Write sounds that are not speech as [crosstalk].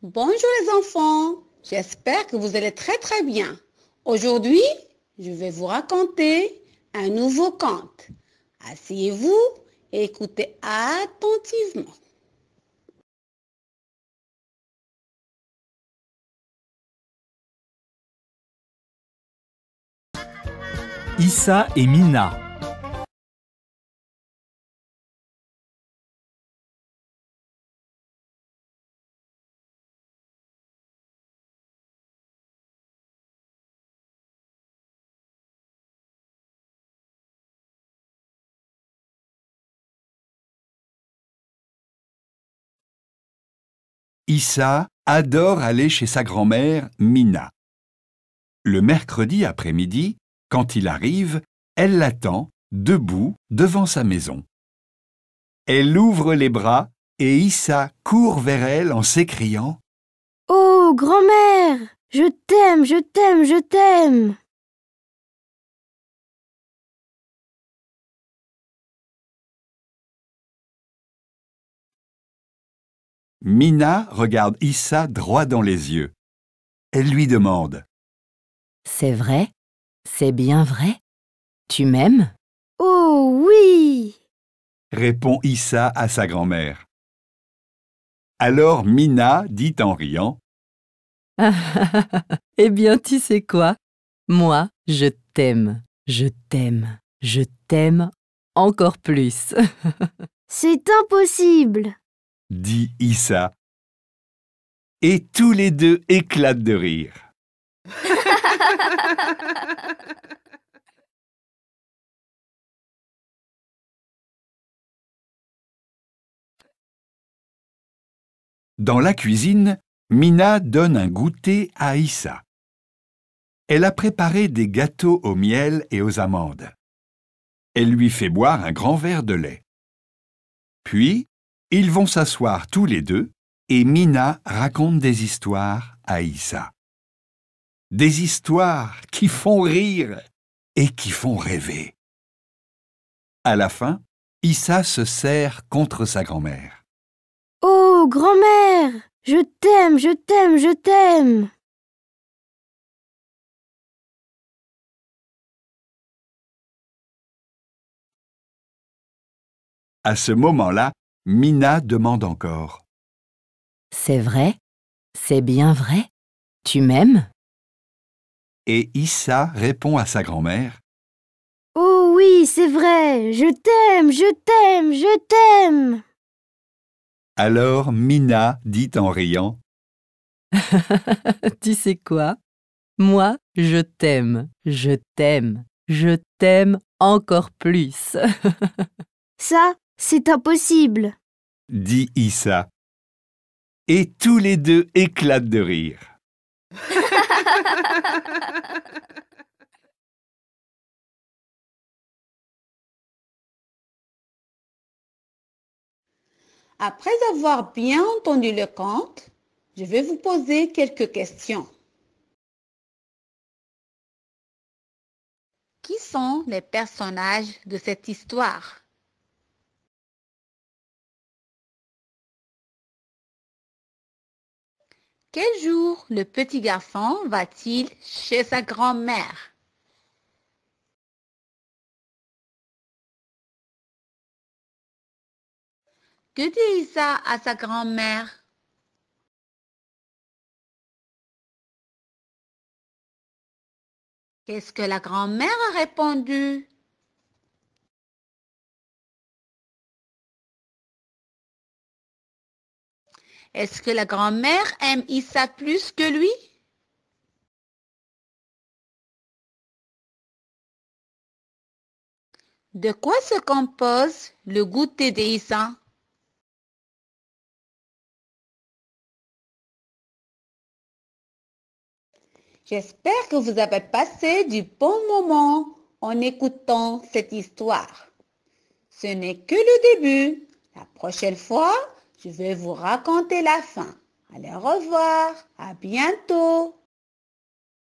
Bonjour les enfants, j'espère que vous allez très très bien. Aujourd'hui, je vais vous raconter un nouveau conte. Asseyez-vous et écoutez attentivement. Issa et Mina Issa adore aller chez sa grand-mère Mina. Le mercredi après-midi, quand il arrive, elle l'attend, debout, devant sa maison. Elle ouvre les bras et Issa court vers elle en s'écriant ⁇ Oh, grand-mère Je t'aime, je t'aime, je t'aime !⁇ Mina regarde Issa droit dans les yeux. Elle lui demande C'est vrai C'est bien vrai Tu m'aimes Oh oui répond Issa à sa grand-mère. Alors Mina dit en riant [laughs] Eh bien, tu sais quoi Moi, je t'aime, je t'aime, je t'aime encore plus. [laughs] C'est impossible dit Issa. Et tous les deux éclatent de rire. [laughs] Dans la cuisine, Mina donne un goûter à Issa. Elle a préparé des gâteaux au miel et aux amandes. Elle lui fait boire un grand verre de lait. Puis, ils vont s'asseoir tous les deux et Mina raconte des histoires à Issa. Des histoires qui font rire et qui font rêver. À la fin, Issa se serre contre sa grand-mère. Oh, grand-mère, je t'aime, je t'aime, je t'aime. À ce moment-là, Mina demande encore. C'est vrai C'est bien vrai Tu m'aimes Et Issa répond à sa grand-mère. Oh oui, c'est vrai Je t'aime, je t'aime, je t'aime Alors Mina dit en riant. [laughs] tu sais quoi Moi, je t'aime, je t'aime, je t'aime encore plus. [laughs] Ça, c'est impossible, dit Issa. Et tous les deux éclatent de rire. [laughs] Après avoir bien entendu le conte, je vais vous poser quelques questions. Qui sont les personnages de cette histoire quel jour le petit garçon va-t-il chez sa grand-mère Que dit Isa à sa grand-mère Qu'est-ce que la grand-mère a répondu Est-ce que la grand-mère aime Issa plus que lui De quoi se compose le goûter d'Issa J'espère que vous avez passé du bon moment en écoutant cette histoire. Ce n'est que le début. La prochaine fois, je vais vous raconter la fin. Allez, au revoir, à bientôt.